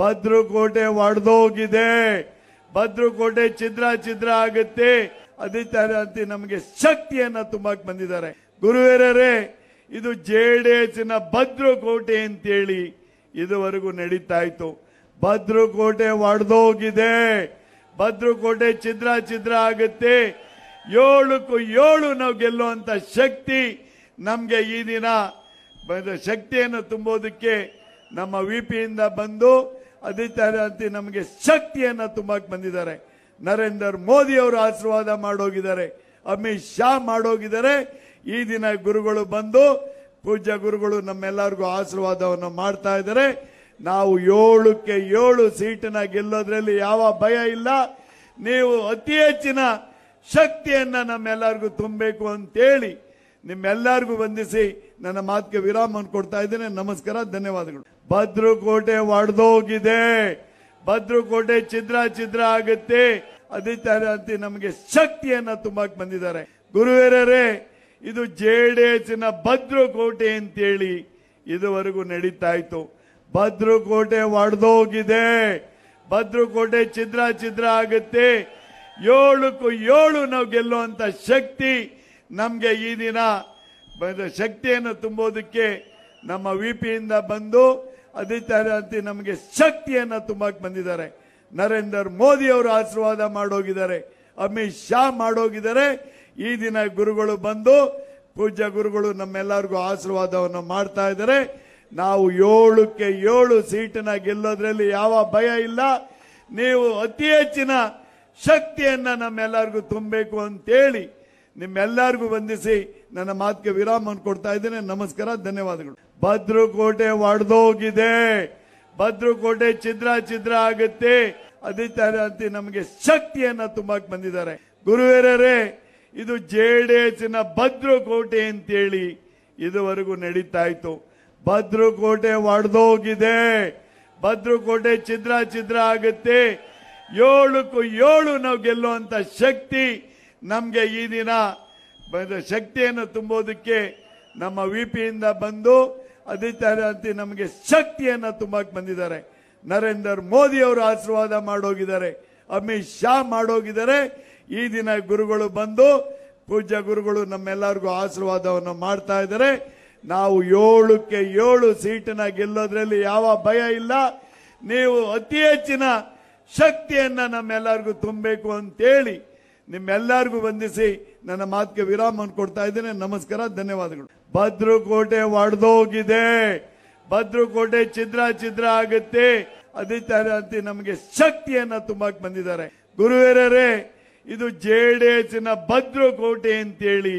ಭದ್ರಕೋಟೆ ಒಡೆದೋಗಿದೆ ಭದ್ರಕೋಟೆ ಛಿದ್ರ ಛಿದ್ರ ಆಗುತ್ತೆ ಅದೇ ನಮಗೆ ಶಕ್ತಿಯನ್ನ ತುಂಬಾಕ್ ಬಂದಿದ್ದಾರೆ ಗುರುವೇರರೇ ಇದು ಜೆ ಡಿ ಎಸ್ ನ ಭದ್ರಕೋಟೆ ಅಂತೇಳಿ ಇದುವರೆಗೂ ನಡೀತಾ ಇತ್ತು ಭದ್ರಕೋಟೆ ಒಡೆದೋಗಿದೆ ಭದ್ರಕೋಟೆ ಛಿದ್ರ ಛಿದ್ರ ಆಗುತ್ತೆ ಏಳಕ್ಕೂ ಏಳು ನಾವು ಗೆಲ್ಲುವಂತ ಶಕ್ತಿ ನಮಗೆ ಈ ದಿನ ಶಕ್ತಿಯನ್ನು ತುಂಬೋದಕ್ಕೆ ನಮ್ಮ ವಿಪಿಯಿಂದ ಬಂದು ಅಂತಿ ನಮಗೆ ಶಕ್ತಿಯನ್ನ ತುಂಬಾಕ್ ಬಂದಿದ್ದಾರೆ ನರೇಂದ್ರ ಮೋದಿ ಅವರು ಆಶೀರ್ವಾದ ಮಾಡೋಗಿದ್ದಾರೆ ಅಮಿತ್ ಶಾ ಮಾಡೋಗಿದ್ದಾರೆ ಈ ದಿನ ಗುರುಗಳು ಬಂದು ಪೂಜ್ಯ ಗುರುಗಳು ನಮ್ಮೆಲ್ಲರಿಗೂ ಆಶೀರ್ವಾದವನ್ನು ಮಾಡ್ತಾ ಇದ್ದಾರೆ ನಾವು ಏಳಕ್ಕೆ ಏಳು ಸೀಟನ್ನ ಗೆಲ್ಲೋದ್ರಲ್ಲಿ ಯಾವ ಭಯ ಇಲ್ಲ ನೀವು ಅತಿ ಹೆಚ್ಚಿನ ಶಕ್ತಿಯನ್ನ ನಮ್ಮೆಲ್ಲರಿಗೂ ತುಂಬಬೇಕು ಅಂತೇಳಿ ನಿಮ್ಮೆಲ್ಲರಿಗೂ ವಂದಿಸಿ ನನ್ನ ಮಾತಿಗೆ ವಿರಾಮವನ್ನು ಕೊಡ್ತಾ ಇದ್ದೇನೆ ನಮಸ್ಕಾರ ಧನ್ಯವಾದಗಳು ಭದ್ರಕೋಟೆ ಒಡೆದೋಗಿದೆ ಭದ್ರಕೋಟೆ ಛಿದ್ರ ಛಿದ್ರ ಆಗುತ್ತೆ ಅದೇ ತರ ನಮಗೆ ಶಕ್ತಿಯನ್ನ ತುಂಬಾಕ್ ಬಂದಿದ್ದಾರೆ ಗುರುವೇರರೇ ಇದು ಜೆ ಡಿ ನ ಭದ್ರಕೋಟೆ ಅಂತೇಳಿ ಇದುವರೆಗೂ ನಡೀತಾ ಇತ್ತು ಭದ್ರಕೋಟೆ ಒಡೆದೋಗಿದೆ ಭದ್ರಕೋಟೆ ಛಿದ್ರ ಛಿದ್ರ ಆಗುತ್ತೆ ಏಳಕ್ಕೂ ಏಳು ನಾವು ಗೆಲ್ಲುವಂತ ಶಕ್ತಿ ನಮಗೆ ಈ ದಿನ ಶಕ್ತಿಯನ್ನು ತುಂಬೋದಕ್ಕೆ ನಮ್ಮ ವಿಪಿಯಿಂದ ಬಂದು ಅಧಿಕಾರಾರ್ಥಿ ನಮಗೆ ಶಕ್ತಿಯನ್ನ ತುಂಬಾಕ್ ಬಂದಿದ್ದಾರೆ ನರೇಂದ್ರ ಮೋದಿ ಅವರು ಆಶೀರ್ವಾದ ಮಾಡೋಗಿದ್ದಾರೆ ಅಮಿತ್ ಶಾ ಮಾಡೋಗಿದ್ದಾರೆ ಈ ದಿನ ಗುರುಗಳು ಬಂದು ಪೂಜ್ಯ ಗುರುಗಳು ನಮ್ಮೆಲ್ಲರಿಗೂ ಆಶೀರ್ವಾದವನ್ನು ಮಾಡ್ತಾ ಇದ್ದಾರೆ ನಾವು ಏಳಕ್ಕೆ ಏಳು ಸೀಟನ್ನ ಗೆಲ್ಲೋದ್ರಲ್ಲಿ ಯಾವ ಭಯ ಇಲ್ಲ ನೀವು ಅತಿ ಹೆಚ್ಚಿನ ಶಕ್ತಿಯನ್ನ ನಮ್ಮೆಲ್ಲರಿಗೂ ತುಂಬಬೇಕು ಅಂತೇಳಿ ನಿಮ್ಮೆಲ್ಲರಿಗೂ ವಂದಿಸಿ ನನ್ನ ಮಾತಿಗೆ ವಿರಾಮವನ್ನು ಕೊಡ್ತಾ ಇದ್ದೇನೆ ನಮಸ್ಕಾರ ಧನ್ಯವಾದಗಳು ಭದ್ರಕೋಟೆ ಒಡೆದೋಗಿದೆ ಭದ್ರಕೋಟೆ ಛಿದ್ರ ಛಿದ್ರ ಆಗುತ್ತೆ ಅಧಿಕಾರಾರ್ಥಿ ನಮಗೆ ಶಕ್ತಿಯನ್ನ ತುಂಬಾಕ್ ಬಂದಿದ್ದಾರೆ ಗುರುವೇರರೇ ಇದು ಜೆ ಡಿ ನ ಭದ್ರಕೋಟೆ ಅಂತೇಳಿ ಇದುವರೆಗೂ ನಡೀತಾ ಇತ್ತು ಭದ್ರಕೋಟೆ ಒಡೆದೋಗಿದೆ ಭದ್ರಕೋಟೆ ಛಿದ್ರ ಛಿದ್ರ ಆಗುತ್ತೆ ಏಳಕ್ಕೂ ಏಳು ನಾವು ಗೆಲ್ಲುವಂತ ಶಕ್ತಿ ನಮಗೆ ಈ ದಿನ ಶಕ್ತಿಯನ್ನು ತುಂಬೋದಕ್ಕೆ ನಮ್ಮ ವಿಪಿಯಿಂದ ಬಂದು ಅಧಿಕಾರ ಅಂತ ನಮಗೆ ಶಕ್ತಿಯನ್ನು ತುಂಬಕ್ಕೆ ಬಂದಿದ್ದಾರೆ ನರೇಂದ್ರ ಮೋದಿ ಅವರು ಆಶೀರ್ವಾದ ಮಾಡೋಗಿದ್ದಾರೆ ಅಮಿತ್ ಶಾ ಮಾಡೋಗಿದ್ದಾರೆ ಈ ದಿನ ಗುರುಗಳು ಬಂದು ಪೂಜ್ಯ ಗುರುಗಳು ನಮ್ಮೆಲ್ಲರಿಗೂ ಆಶೀರ್ವಾದವನ್ನು ಮಾಡ್ತಾ ಇದ್ದಾರೆ ನಾವು ಏಳಕ್ಕೆ ಏಳು ಸೀಟನ್ನ ಗೆಲ್ಲೋದ್ರಲ್ಲಿ ಯಾವ ಭಯ ಇಲ್ಲ ನೀವು ಅತಿ ಹೆಚ್ಚಿನ ಶಕ್ತಿಯನ್ನ ನಮ್ಮೆಲ್ಲರಿಗೂ ತುಂಬಬೇಕು ಅಂತೇಳಿ ನಿಮ್ಮೆಲ್ಲರಿಗೂ ವಂದಿಸಿ ನನ್ನ ಮಾತಿಗೆ ವಿರಾಮ ಕೊಡ್ತಾ ಇದ್ದೇನೆ ನಮಸ್ಕಾರ ಧನ್ಯವಾದಗಳು ಭದ್ರಕೋಟೆ ಒಡೆದೋಗಿದೆ ಭದ್ರಕೋಟೆ ಚಿದ್ರ ಚಿದ್ರ ಆಗುತ್ತೆ ಅಂತ ನಮಗೆ ಶಕ್ತಿಯನ್ನ ತುಂಬಾಕ್ ಬಂದಿದ್ದಾರೆ ಗುರುವೇರರೇ ಇದು ಜೆ ಡಿ ನ ಭದ್ರಕೋಟೆ ಅಂತೇಳಿ